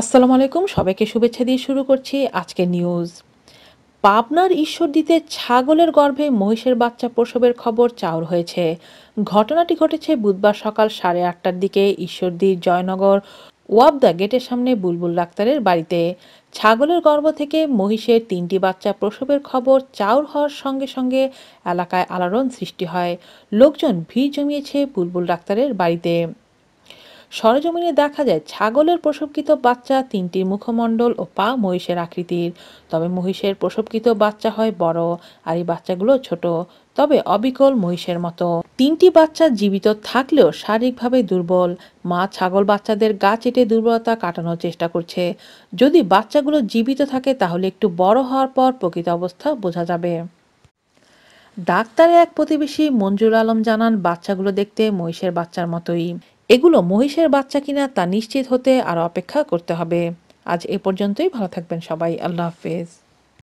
আসসালামু আলাইকুম সবাইকে শুভেচ্ছা দিয়ে শুরু করছি আজকের নিউজ পাবনার দিতে ছাগলের গর্ভে মহিষের বাচ্চা প্রসবের খবর চাউর হয়েছে ঘটনাটি ঘটেছে বুধবার সকাল সাড়ে আটটার দিকে ঈশ্বরদীর জয়নগর ওয়াবদা গেটের সামনে বুলবুল ডাক্তারের বাড়িতে ছাগলের গর্ভ থেকে মহিষের তিনটি বাচ্চা প্রসবের খবর চাউর হওয়ার সঙ্গে সঙ্গে এলাকায় আলোড়ন সৃষ্টি হয় লোকজন ভিড় জমিয়েছে বুলবুল ডাক্তারের বাড়িতে সরজমিনে দেখা যায় ছাগলের প্রসবকৃত বাচ্চা তিনটির মুখমণ্ডল ও পা মহিষের আকৃতির তবে মহিষের প্রসবকৃত বাচ্চা হয় বড় আর এই বাচ্চাগুলো ছোট তবে অবিকল মহিষের মতো তিনটি বাচ্চা জীবিত থাকলেও শারীরিকভাবে দুর্বল মা ছাগল বাচ্চাদের গা চেটে দুর্বলতা কাটানোর চেষ্টা করছে যদি বাচ্চাগুলো জীবিত থাকে তাহলে একটু বড় হওয়ার পর প্রকৃত অবস্থা বোঝা যাবে ডাক্তারের এক প্রতিবেশী মঞ্জুর আলম জানান বাচ্চাগুলো দেখতে মহিষের বাচ্চার মতোই এগুলো মহিষের বাচ্চা কিনা তা নিশ্চিত হতে আরও অপেক্ষা করতে হবে আজ এ পর্যন্তই ভালো থাকবেন সবাই আল্লাহ হাফেজ